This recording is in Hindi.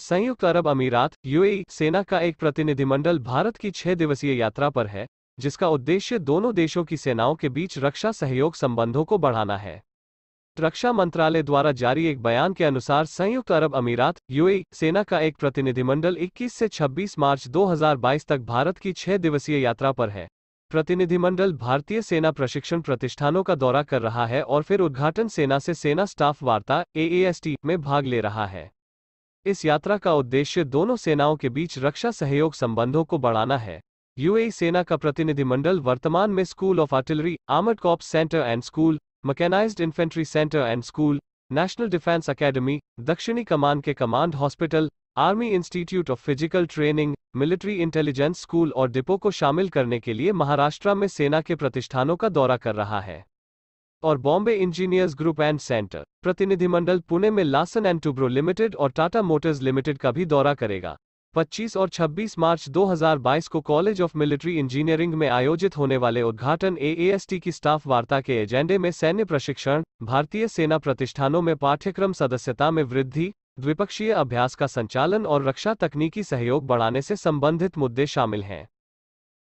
संयुक्त अरब अमीरात यूएई सेना का एक प्रतिनिधिमंडल भारत की छह दिवसीय यात्रा पर है जिसका उद्देश्य दोनों देशों की सेनाओं के बीच रक्षा सहयोग संबंधों को बढ़ाना है रक्षा मंत्रालय द्वारा जारी एक बयान के अनुसार संयुक्त अरब अमीरात यूएई सेना का एक प्रतिनिधिमंडल 21 से 26 मार्च 2022 तक भारत की छह दिवसीय यात्रा पर है प्रतिनिधिमंडल भारतीय सेना प्रशिक्षण प्रतिष्ठानों का दौरा कर रहा है और फिर उद्घाटन सेना से सेना स्टाफ वार्ता एएएसटी में भाग ले रहा है इस यात्रा का उद्देश्य दोनों सेनाओं के बीच रक्षा सहयोग संबंधों को बढ़ाना है यूएई e सेना का प्रतिनिधिमंडल वर्तमान में school of artillery armoured corps centre and school mechanised infantry centre and school national defence academy दक्षिणी कमान के command hospital army institute of physical training military intelligence school और डिपो को शामिल करने के लिए महाराष्ट्र में सेना के प्रतिष्ठानों का दौरा कर रहा है और Bombay engineers group and centre प्रतिनिधिमंडल पुणे में लासन एंड टुब्रो लिमिटेड और टाटा मोटर्स लिमिटेड का भी दौरा करेगा 25 और 26 मार्च 2022 को कॉलेज ऑफ मिलिट्री इंजीनियरिंग में आयोजित होने वाले उद्घाटन एएएसटी की स्टाफ वार्ता के एजेंडे में सैन्य प्रशिक्षण भारतीय सेना प्रतिष्ठानों में पाठ्यक्रम सदस्यता में वृद्धि द्विपक्षीय अभ्यास का संचालन और रक्षा तकनीकी सहयोग बढ़ाने से संबंधित मुद्दे शामिल हैं